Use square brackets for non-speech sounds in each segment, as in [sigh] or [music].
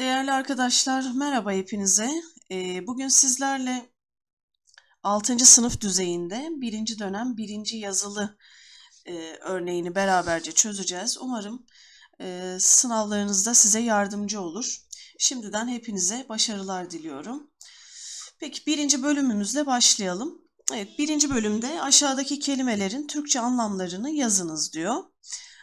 Değerli arkadaşlar merhaba hepinize. Ee, bugün sizlerle 6. sınıf düzeyinde 1. dönem 1. yazılı e, örneğini beraberce çözeceğiz. Umarım e, sınavlarınızda size yardımcı olur. Şimdiden hepinize başarılar diliyorum. Peki birinci bölümümüzle başlayalım. Evet birinci bölümde aşağıdaki kelimelerin Türkçe anlamlarını yazınız diyor.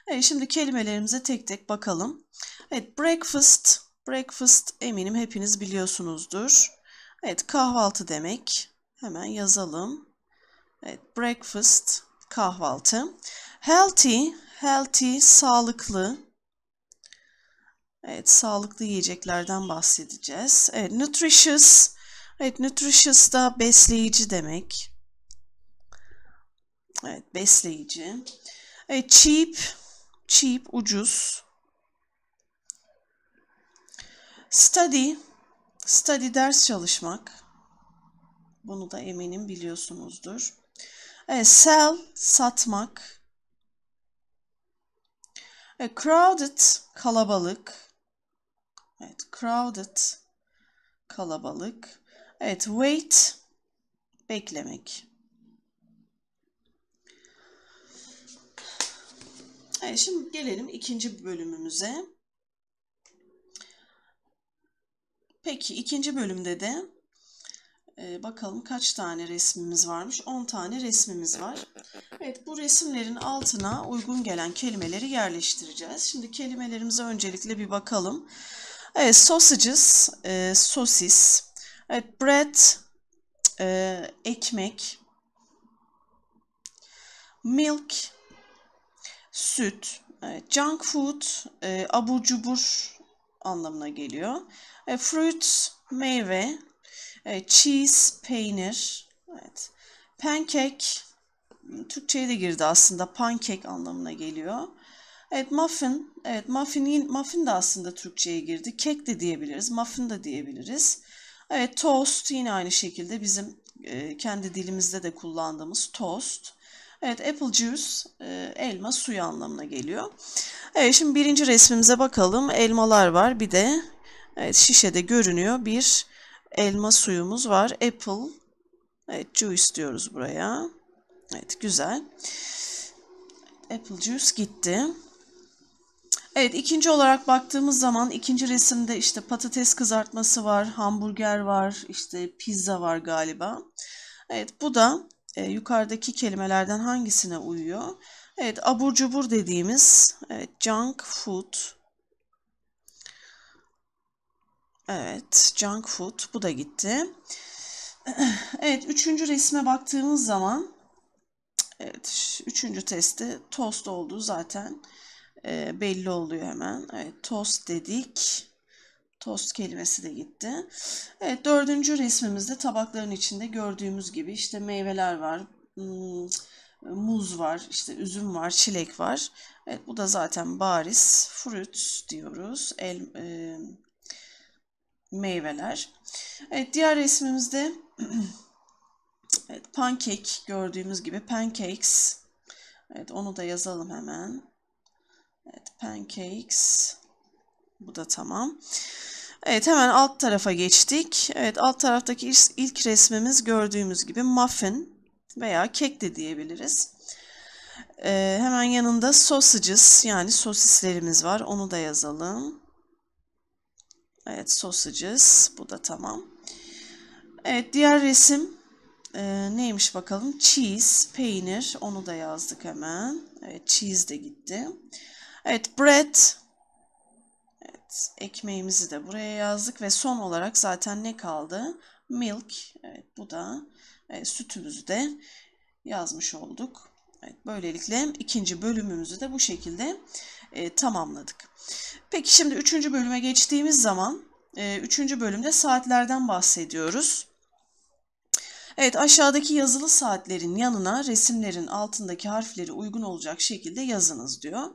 Evet şimdi kelimelerimize tek tek bakalım. Evet breakfast Breakfast eminim hepiniz biliyorsunuzdur. Evet kahvaltı demek. Hemen yazalım. Evet breakfast kahvaltı. Healthy, healthy sağlıklı. Evet sağlıklı yiyeceklerden bahsedeceğiz. Evet nutritious. Evet nutritious da besleyici demek. Evet besleyici. Evet cheap, cheap ucuz. Study, study ders çalışmak. Bunu da eminim biliyorsunuzdur. Evet, sell, satmak. Evet, crowded, kalabalık. Evet, crowded, kalabalık. Evet, wait, beklemek. Evet, şimdi gelelim ikinci bölümümüze. Peki ikinci bölümde de e, bakalım kaç tane resmimiz varmış? 10 tane resmimiz var. Evet bu resimlerin altına uygun gelen kelimeleri yerleştireceğiz. Şimdi kelimelerimize öncelikle bir bakalım. Evet sausages, e, sosis. Evet bread, e, ekmek. Milk, süt. Evet, junk food, e, abur cubur, anlamına geliyor. E, fruit meyve, e, cheese peynir, evet. pancake Türkçe'ye de girdi aslında Pancake anlamına geliyor. Evet muffin, evet muffin, muffin de aslında Türkçe'ye girdi. Kek de diyebiliriz, muffin de diyebiliriz. Evet toast yine aynı şekilde bizim e, kendi dilimizde de kullandığımız toast. Evet apple juice e, elma suyu anlamına geliyor. Evet şimdi birinci resmimize bakalım. Elmalar var bir de evet, şişede görünüyor bir elma suyumuz var. Apple evet, juice diyoruz buraya. Evet güzel. Apple juice gitti. Evet ikinci olarak baktığımız zaman ikinci resimde işte patates kızartması var, hamburger var, işte pizza var galiba. Evet bu da e, yukarıdaki kelimelerden hangisine uyuyor? Evet abur cubur dediğimiz evet, junk food. Evet junk food bu da gitti. [clears throat] Evet üçüncü resme baktığımız zaman evet üçüncü testi tost olduğu zaten e, belli oluyor hemen. Evet tost dedik. Tost kelimesi de gitti. Evet dördüncü resmimizde tabakların içinde gördüğümüz gibi işte meyveler var, hmm, muz var, işte üzüm var, çilek var. Evet bu da zaten bariz fruit diyoruz. El, e, meyveler. Evet diğer resmimizde [clears throat] evet, pancake gördüğümüz gibi pancakes. Evet onu da yazalım hemen. Evet pancakes. Bu da tamam. Evet hemen alt tarafa geçtik. Evet alt taraftaki ilk resmimiz gördüğümüz gibi muffin veya kek de diyebiliriz. Ee, hemen yanında sausages yani sosislerimiz var. Onu da yazalım. Evet sausages bu da tamam. Evet diğer resim e, neymiş bakalım? Cheese, peynir onu da yazdık hemen. Evet cheese de gitti. Evet bread Evet, ekmeğimizi de buraya yazdık ve son olarak zaten ne kaldı? Milk. Evet, bu da e, sütümüzü de yazmış olduk. Evet, böylelikle ikinci bölümümüzü de bu şekilde e, tamamladık. Peki şimdi üçüncü bölüme geçtiğimiz zaman e, üçüncü bölümde saatlerden bahsediyoruz. Evet aşağıdaki yazılı saatlerin yanına resimlerin altındaki harfleri uygun olacak şekilde yazınız diyor.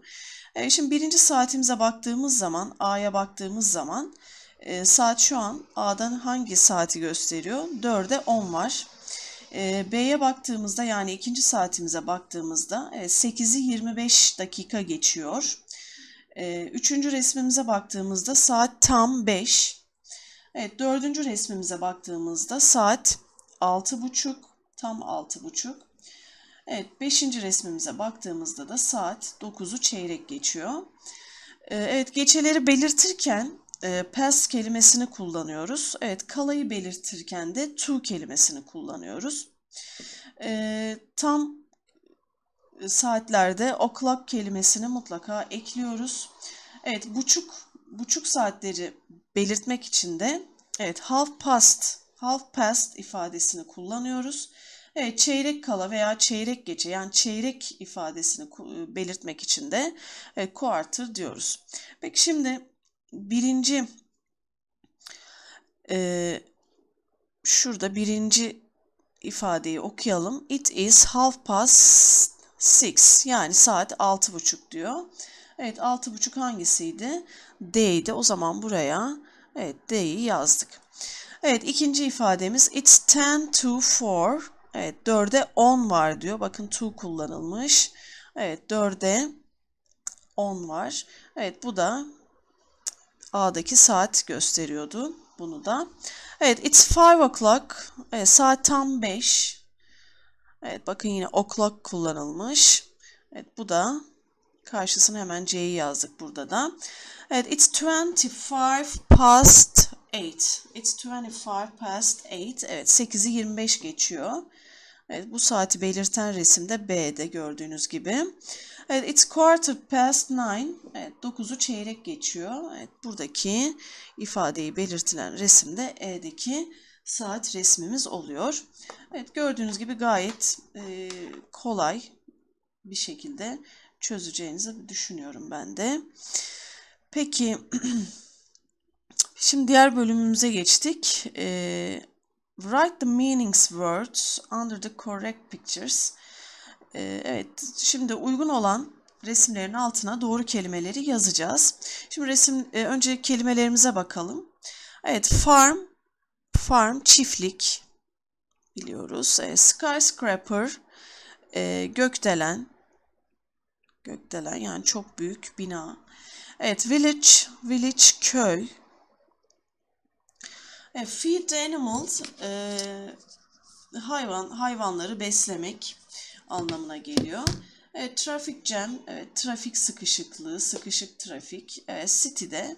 Evet, şimdi birinci saatimize baktığımız zaman A'ya baktığımız zaman e, saat şu an A'dan hangi saati gösteriyor? 4'e 10 var. E, B'ye baktığımızda yani ikinci saatimize baktığımızda evet, 8'i 25 dakika geçiyor. E, üçüncü resmimize baktığımızda saat tam 5. Evet dördüncü resmimize baktığımızda saat Altı buçuk, tam altı buçuk. Evet, beşinci resmimize baktığımızda da saat 9'u çeyrek geçiyor. Ee, evet, geceleri belirtirken e, past kelimesini kullanıyoruz. Evet, kalayı belirtirken de to kelimesini kullanıyoruz. Ee, tam e, saatlerde o'clock kelimesini mutlaka ekliyoruz. Evet, buçuk buçuk saatleri belirtmek için de evet half past half past ifadesini kullanıyoruz. Evet, çeyrek kala veya çeyrek gece, yani çeyrek ifadesini e, belirtmek için de e, quarter diyoruz. Peki şimdi birinci e, şurada birinci ifadeyi okuyalım. It is half past six yani saat altı buçuk diyor. Evet altı buçuk hangisiydi? D'ydi. O zaman buraya evet D'yi yazdık. Evet ikinci ifademiz it's ten to four. Evet 4'e 10 var diyor. Bakın to kullanılmış. Evet 4'e 10 var. Evet bu da A'daki saat gösteriyordu bunu da. Evet it's 5 o'clock. Evet saat tam 5. Evet bakın yine o'clock kullanılmış. Evet bu da karşısına hemen C'yi yazdık burada da. Evet it's 25 past 8. It's 25 past 8. Evet 8'i 25 geçiyor. Evet, bu saati belirten resimde B'de gördüğünüz gibi. Evet, it's quarter past nine. Evet, 9'u çeyrek geçiyor. Evet, buradaki ifadeyi belirtilen resimde E'deki saat resmimiz oluyor. Evet, gördüğünüz gibi gayet e, kolay bir şekilde çözeceğinizi düşünüyorum ben de. Peki [clears throat] Şimdi diğer bölümümüze geçtik. E, write the meanings words under the correct pictures. E, evet, şimdi uygun olan resimlerin altına doğru kelimeleri yazacağız. Şimdi resim e, önce kelimelerimize bakalım. Evet, farm, farm çiftlik biliyoruz. E, skyscraper, e, gökdelen, gökdelen yani çok büyük bina. Evet, village, village köy e, feed the animals e, hayvan hayvanları beslemek anlamına geliyor. Evet, trafik jam, evet, trafik sıkışıklığı, sıkışık trafik. Evet, city de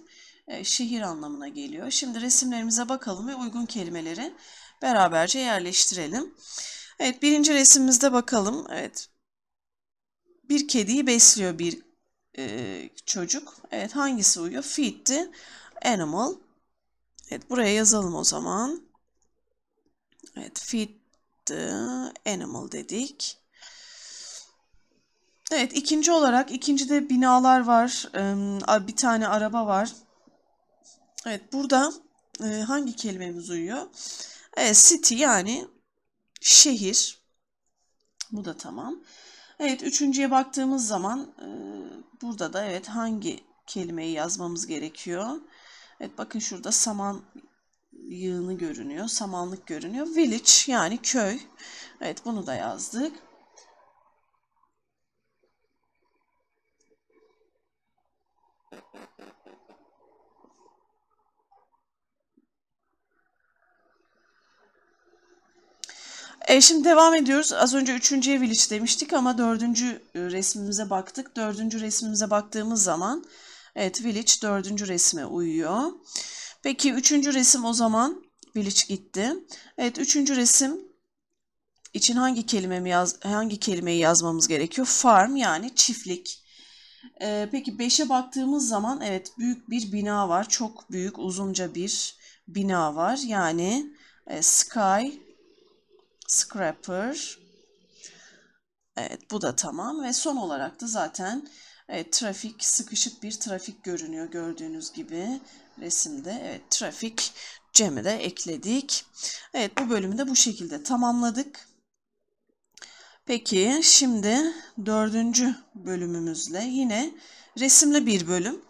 e, şehir anlamına geliyor. Şimdi resimlerimize bakalım ve uygun kelimeleri beraberce yerleştirelim. Evet, birinci resimimizde bakalım. Evet, bir kediyi besliyor bir e, çocuk. Evet, hangisi uyuyor? Feed the animal. Evet buraya yazalım o zaman. Evet feed the animal dedik. Evet ikinci olarak ikinci de binalar var. Bir tane araba var. Evet burada e, hangi kelimemiz uyuyor? Evet city yani şehir. Bu da tamam. Evet üçüncüye baktığımız zaman e, burada da evet hangi kelimeyi yazmamız gerekiyor? Evet bakın şurada saman yığını görünüyor. Samanlık görünüyor. Village yani köy. Evet bunu da yazdık. E, şimdi devam ediyoruz. Az önce üçüncüye village demiştik ama dördüncü resmimize baktık. Dördüncü resmimize baktığımız zaman Evet Village dördüncü resme uyuyor. Peki üçüncü resim o zaman Village gitti. Evet üçüncü resim için hangi kelime yaz hangi kelimeyi yazmamız gerekiyor? Farm yani çiftlik. Ee, peki 5'e baktığımız zaman evet büyük bir bina var. Çok büyük uzunca bir bina var. Yani e, sky scrapper. Evet bu da tamam ve son olarak da zaten Evet trafik sıkışık bir trafik görünüyor gördüğünüz gibi resimde. Evet trafik Cem'i de ekledik. Evet bu bölümü de bu şekilde tamamladık. Peki şimdi dördüncü bölümümüzle yine resimli bir bölüm.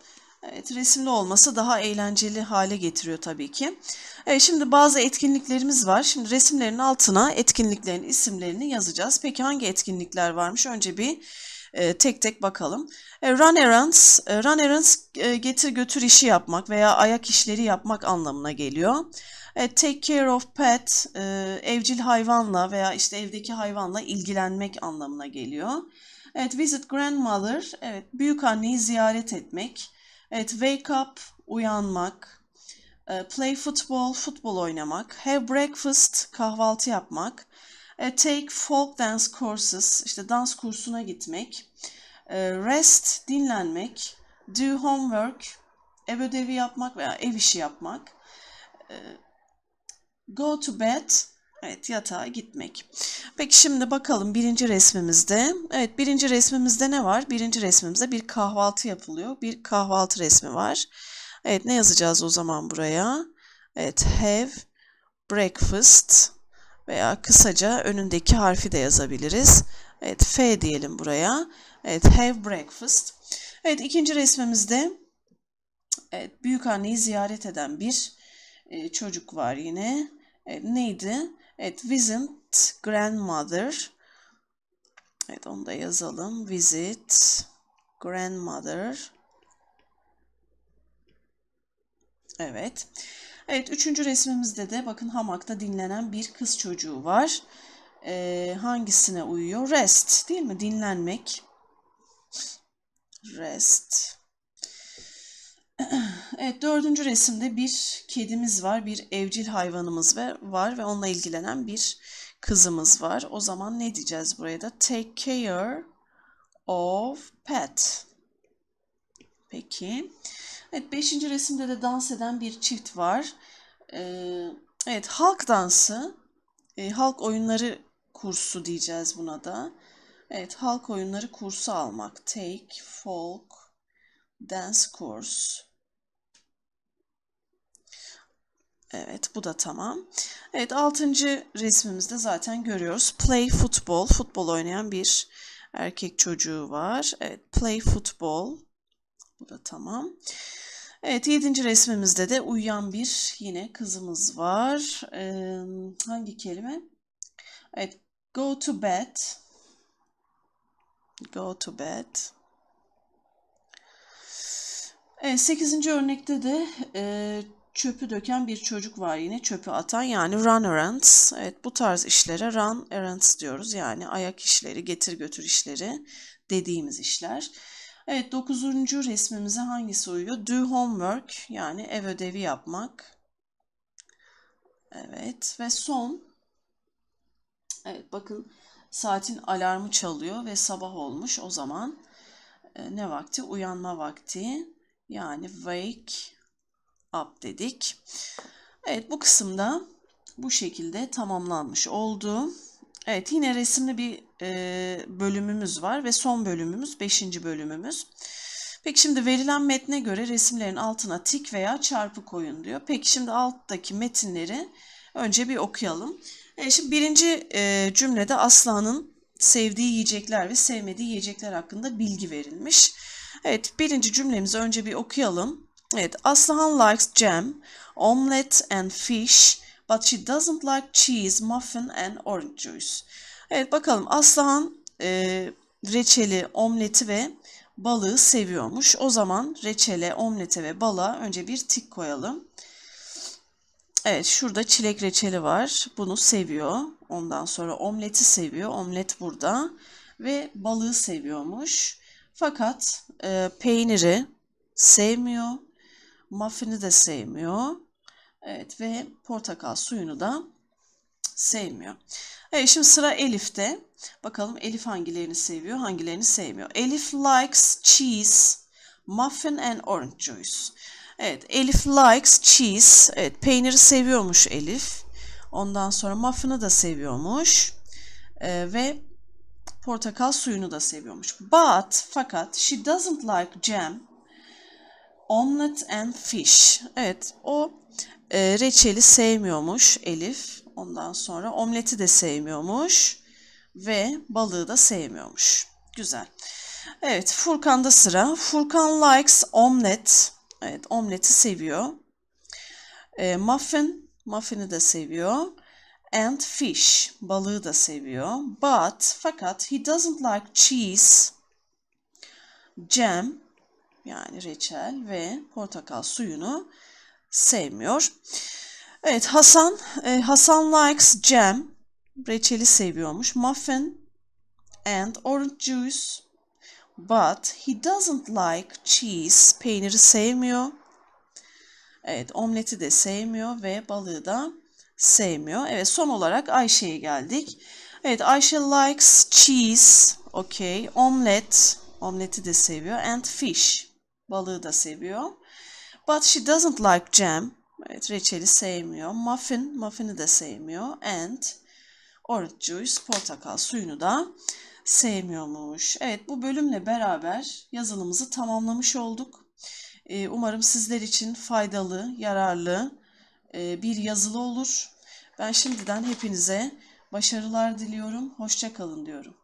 Evet resimli olması daha eğlenceli hale getiriyor tabii ki. Evet şimdi bazı etkinliklerimiz var. Şimdi resimlerin altına etkinliklerin isimlerini yazacağız. Peki hangi etkinlikler varmış? Önce bir e, tek tek bakalım. E, run errands, e, run errands e, getir götür işi yapmak veya ayak işleri yapmak anlamına geliyor. E, take care of pet, e, evcil hayvanla veya işte evdeki hayvanla ilgilenmek anlamına geliyor. Evet, visit grandmother, evet, büyük anneyi ziyaret etmek. Evet, wake up, uyanmak. E, play football, futbol oynamak. Have breakfast, kahvaltı yapmak. E, take folk dance courses, işte dans kursuna gitmek, e, rest, dinlenmek, do homework, ev ödevi yapmak veya ev işi yapmak, e, go to bed, Evet yatağa gitmek. Peki şimdi bakalım birinci resmimizde. Evet birinci resmimizde ne var? Birinci resmimizde bir kahvaltı yapılıyor. Bir kahvaltı resmi var. Evet ne yazacağız o zaman buraya? Evet have breakfast veya kısaca önündeki harfi de yazabiliriz. Evet F diyelim buraya. Evet have breakfast. Evet ikinci resmimizde evet, büyük anneyi ziyaret eden bir e, çocuk var yine. Evet, neydi? Evet visit grandmother. Evet onu da yazalım. Visit grandmother. Evet. Evet üçüncü resmimizde de bakın hamakta dinlenen bir kız çocuğu var. Ee, hangisine uyuyor? Rest değil mi? Dinlenmek. Rest. [clears throat] Evet dördüncü resimde bir kedimiz var, bir evcil hayvanımız var ve onunla ilgilenen bir kızımız var. O zaman ne diyeceğiz buraya da? Take care of pet. Peki. Evet beşinci resimde de dans eden bir çift var. Ee, evet halk dansı, e, halk oyunları kursu diyeceğiz buna da. Evet halk oyunları kursu almak. Take, folk, dance course. Evet bu da tamam. Evet altıncı resmimizde zaten görüyoruz. Play football, futbol oynayan bir erkek çocuğu var. Evet play football. Bu da tamam. Evet yedinci resmimizde de uyuyan bir yine kızımız var. Ee, hangi kelime? Evet go to bed. Go to bed. Evet, sekizinci örnekte de e, çöpü döken bir çocuk var yine çöpü atan yani run errands. Evet bu tarz işlere run errands diyoruz yani ayak işleri, getir götür işleri dediğimiz işler. Evet dokuzuncu resmimize hangisi uyuyor? Do homework yani ev ödevi yapmak. Evet ve son. Evet bakın saatin alarmı çalıyor ve sabah olmuş. O zaman e, ne vakti? Uyanma vakti. Yani wake up dedik. Evet bu kısımda bu şekilde tamamlanmış oldu. Evet yine resimli bir e, bölümümüz var ve son bölümümüz 5. bölümümüz. Peki şimdi verilen metne göre resimlerin altına tik veya çarpı koyun diyor. Peki şimdi alttaki metinleri önce bir okuyalım. E, şimdi birinci e, cümlede Aslan'ın sevdiği yiyecekler ve sevmediği yiyecekler hakkında bilgi verilmiş. Evet birinci cümlemizi önce bir okuyalım. Evet Aslan likes jam, omelet and fish But she doesn't like cheese, muffin and orange juice. Evet bakalım Aslıhan e, reçeli, omleti ve balığı seviyormuş. O zaman reçele, omlete ve balığa önce bir tik koyalım. Evet şurada çilek reçeli var. Bunu seviyor. Ondan sonra omleti seviyor. Omlet burada. Ve balığı seviyormuş. Fakat e, peyniri sevmiyor. Muffin'i de sevmiyor. Evet ve portakal suyunu da sevmiyor. Evet şimdi sıra Elif'te. Bakalım Elif hangilerini seviyor, hangilerini sevmiyor. Elif likes cheese, muffin and orange juice. Evet Elif likes cheese. Evet peyniri seviyormuş Elif. Ondan sonra muffin'ı da seviyormuş. Ee, ve portakal suyunu da seviyormuş. But fakat she doesn't like jam, omelet and fish. Evet o e, reçeli sevmiyormuş Elif. Ondan sonra omleti de sevmiyormuş ve balığı da sevmiyormuş. Güzel. Evet Furkan'da sıra. Furkan likes omlet. Evet omleti seviyor. E, muffin. Muffin'i de seviyor. And fish. Balığı da seviyor. But fakat he doesn't like cheese, jam yani reçel ve portakal suyunu sevmiyor. Evet Hasan, e, Hasan likes jam. Reçeli seviyormuş. Muffin and orange juice. But he doesn't like cheese. Peyniri sevmiyor. Evet omleti de sevmiyor ve balığı da sevmiyor. Evet son olarak Ayşe'ye geldik. Evet Ayşe likes cheese. Okay. Omlet. Omleti de seviyor. And fish. Balığı da seviyor. But she doesn't like jam. Evet, reçeli sevmiyor. Muffin, muffin'i de sevmiyor. And orange juice, portakal suyunu da sevmiyormuş. Evet, bu bölümle beraber yazılımızı tamamlamış olduk. Ee, umarım sizler için faydalı, yararlı e, bir yazılı olur. Ben şimdiden hepinize başarılar diliyorum. Hoşça kalın diyorum.